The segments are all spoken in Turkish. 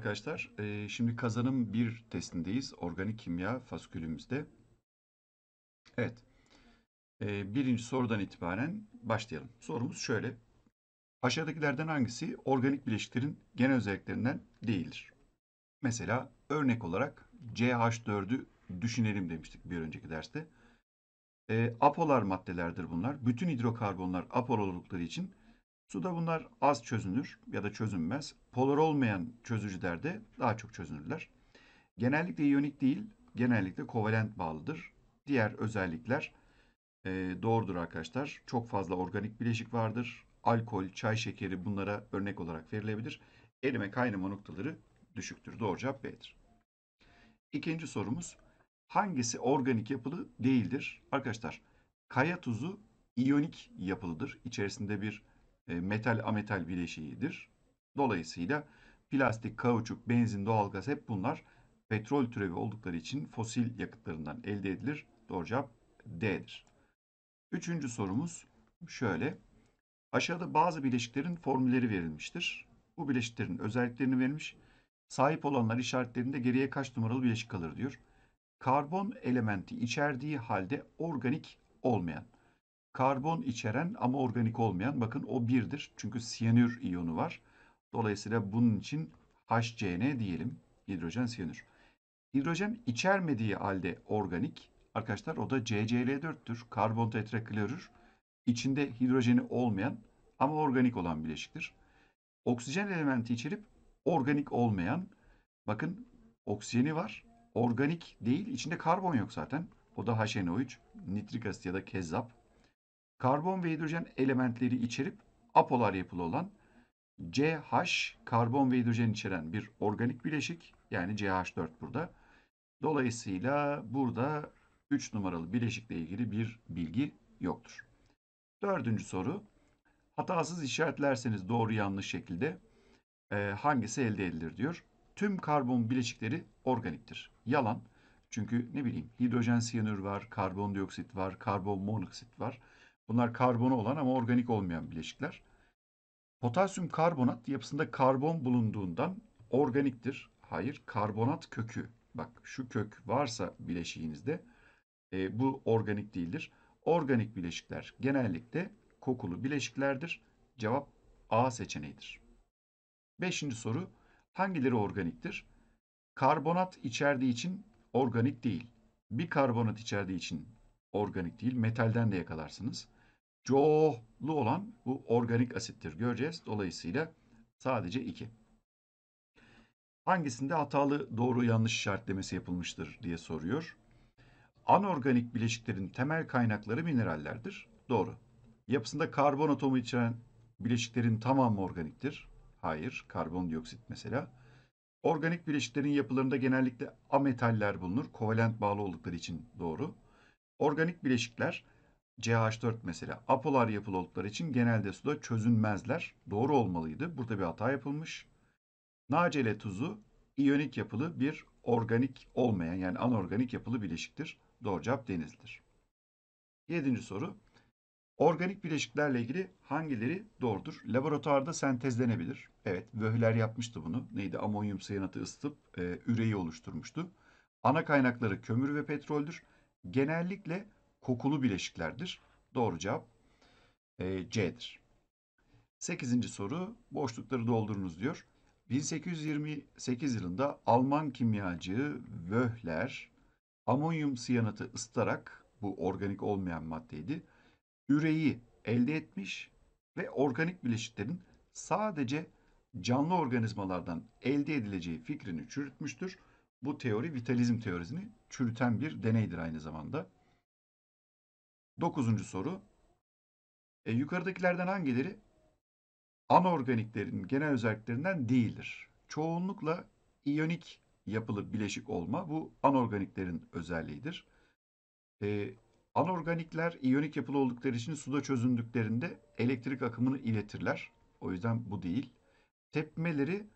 arkadaşlar. Ee, şimdi kazanım bir testindeyiz. Organik kimya faskülümüzde. Evet. Ee, birinci sorudan itibaren başlayalım. Sorumuz şöyle. Aşağıdakilerden hangisi organik bileşiklerin genel özelliklerinden değildir? Mesela örnek olarak CH4'ü düşünelim demiştik bir önceki derste. Ee, apolar maddelerdir bunlar. Bütün hidrokarbonlar apolar oldukları için Suda bunlar az çözünür ya da çözünmez. Polar olmayan çözücülerde daha çok çözünürler. Genellikle iyonik değil, genellikle kovalent bağlıdır. Diğer özellikler e, doğrudur arkadaşlar. Çok fazla organik bileşik vardır. Alkol, çay şekeri bunlara örnek olarak verilebilir. Erime kaynama noktaları düşüktür. Doğru cevap B'dir. İkinci sorumuz hangisi organik yapılı değildir? Arkadaşlar kaya tuzu iyonik yapılıdır. İçerisinde bir e, metal ametal bileşiğidir. Dolayısıyla plastik, kauçuk, benzin, doğalgaz hep bunlar petrol türevi oldukları için fosil yakıtlarından elde edilir. Doğru cevap D'dir. Üçüncü sorumuz şöyle. Aşağıda bazı bileşiklerin formülleri verilmiştir. Bu bileşiklerin özelliklerini vermiş, Sahip olanlar işaretlerinde geriye kaç numaralı bileşik kalır diyor. Karbon elementi içerdiği halde organik olmayan. Karbon içeren ama organik olmayan bakın o birdir. Çünkü siyanür iyonu var. Dolayısıyla bunun için HCN diyelim. Hidrojen siyanür. Hidrojen içermediği halde organik. Arkadaşlar o da CCl4'tür. Karbon tetraklorür. İçinde hidrojeni olmayan ama organik olan bileşiktir. Oksijen elementi içerip organik olmayan bakın oksijeni var. Organik değil. içinde karbon yok zaten. O da HNO3, nitrik asit ya da kezzap karbon ve hidrojen elementleri içerip apolar yapılı olan CH karbon ve hidrojen içeren bir organik bileşik yani CH4 burada. Dolayısıyla burada 3 numaralı bileşikle ilgili bir bilgi yoktur. Dördüncü soru. Hatasız işaretlerseniz doğru yanlış şekilde e, hangisi elde edilir diyor. Tüm karbon bileşikleri organiktir. Yalan. Çünkü ne bileyim hidrojen siyanür var, karbondioksit var, karbon monoksit var. Bunlar karbonu olan ama organik olmayan bileşikler. Potasyum karbonat yapısında karbon bulunduğundan organiktir. Hayır, karbonat kökü. Bak şu kök varsa bileşiğinizde e, bu organik değildir. Organik bileşikler genellikle kokulu bileşiklerdir. Cevap A seçeneğidir. Beşinci soru hangileri organiktir? Karbonat içerdiği için organik değil. Bir karbonat içerdiği için organik değil. Metalden de yakalarsınız. COO'lu olan bu organik asittir göreceğiz. Dolayısıyla sadece 2. Hangisinde hatalı doğru yanlış işaretlemesi yapılmıştır diye soruyor. Anorganik bileşiklerin temel kaynakları minerallerdir. Doğru. Yapısında karbon atomu içeren bileşiklerin tamamı organiktir. Hayır, karbondioksit mesela. Organik bileşiklerin yapılarında genellikle ametaller bulunur. Kovalent bağlı oldukları için doğru. Organik bileşikler CH4 mesela apolar yapılı oldukları için genelde suda çözünmezler. Doğru olmalıydı. Burada bir hata yapılmış. Nacele tuzu iyonik yapılı bir organik olmayan yani anorganik yapılı bileşiktir. Doğru cevap denizdir. Yedinci soru. Organik bileşiklerle ilgili hangileri doğrudur? Laboratuvarda sentezlenebilir. Evet, Vöhler yapmıştı bunu. Neydi? Amonyum siyanatı ısıtıp e, üreyi oluşturmuştu. Ana kaynakları kömür ve petroldür. Genellikle kokulu bileşiklerdir. Doğru cevap e, C'dir. 8. soru boşlukları doldurunuz diyor. 1828 yılında Alman kimyacı Wöhler amonyum siyanatı ısıtarak bu organik olmayan maddeydi. Üreyi elde etmiş ve organik bileşiklerin sadece canlı organizmalardan elde edileceği fikrini çürütmüştür. Bu teori vitalizm teorisini çürüten bir deneydir aynı zamanda. Dokuzuncu soru. E, yukarıdakilerden hangileri anorganiklerin genel özelliklerinden değildir? Çoğunlukla iyonik yapılı bileşik olma bu anorganiklerin özelliğidir. E, anorganikler iyonik yapılı oldukları için suda çözündüklerinde elektrik akımını iletirler. O yüzden bu değil. Tepmeleri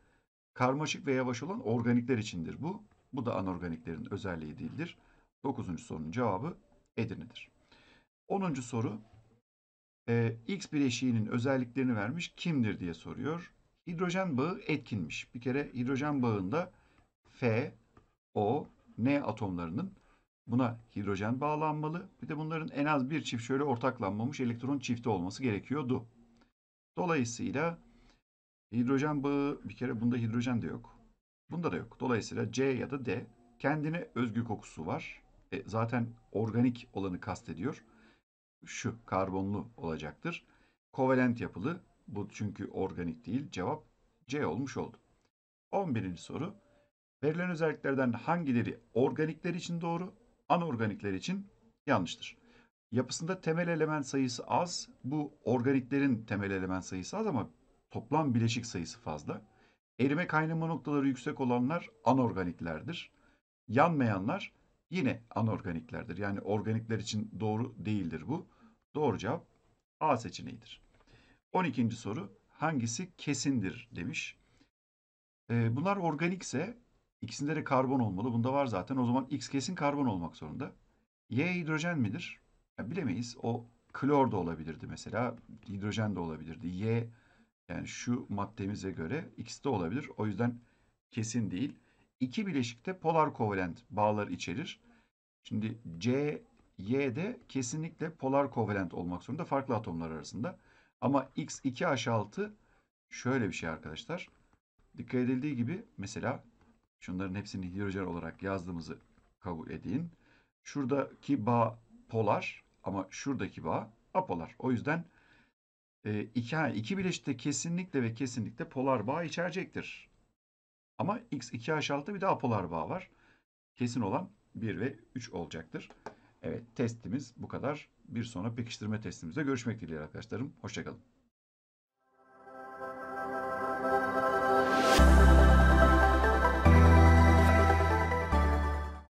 karmaşık ve yavaş olan organikler içindir bu. Bu da anorganiklerin özelliği değildir. Dokuzuncu sorunun cevabı Edirne'dir. 10. soru e, X bir özelliklerini vermiş kimdir diye soruyor. Hidrojen bağı etkinmiş. Bir kere hidrojen bağında F, O, N atomlarının buna hidrojen bağlanmalı. Bir de bunların en az bir çift şöyle ortaklanmamış elektron çifti olması gerekiyordu. Dolayısıyla hidrojen bağı bir kere bunda hidrojen de yok. Bunda da yok. Dolayısıyla C ya da D kendine özgü kokusu var. E, zaten organik olanı kastediyor şu karbonlu olacaktır. Kovalent yapılı bu çünkü organik değil cevap C olmuş oldu. 11. soru. Verilen özelliklerden hangileri organikler için doğru, anorganikler için yanlıştır? Yapısında temel element sayısı az. Bu organiklerin temel element sayısı az ama toplam bileşik sayısı fazla. Erime kaynama noktaları yüksek olanlar anorganiklerdir. Yanmayanlar yine anorganiklerdir. Yani organikler için doğru değildir bu. Doğru cevap A seçeneğidir. 12. soru hangisi kesindir demiş. E, bunlar organikse ikisinde de karbon olmalı. Bunda var zaten. O zaman X kesin karbon olmak zorunda. Y hidrojen midir? Ya bilemeyiz. O klor da olabilirdi mesela. Hidrojen de olabilirdi. Y yani şu maddemize göre X de olabilir. O yüzden kesin değil. İki bileşikte polar kovalent bağlar içerir. Şimdi C Y de kesinlikle polar kovalent olmak zorunda farklı atomlar arasında. Ama X2H6 şöyle bir şey arkadaşlar. Dikkat edildiği gibi mesela şunların hepsini hidrojen olarak yazdığımızı kabul edin. Şuradaki bağ polar ama şuradaki bağ apolar. O yüzden e, iki, iki bileşik kesinlikle ve kesinlikle polar bağ içerecektir. Ama X2H6 bir de apolar bağ var. Kesin olan 1 ve 3 olacaktır. Evet testimiz bu kadar. Bir sonra pekiştirme testimizde görüşmek dileğiyle arkadaşlarım. Hoşçakalın.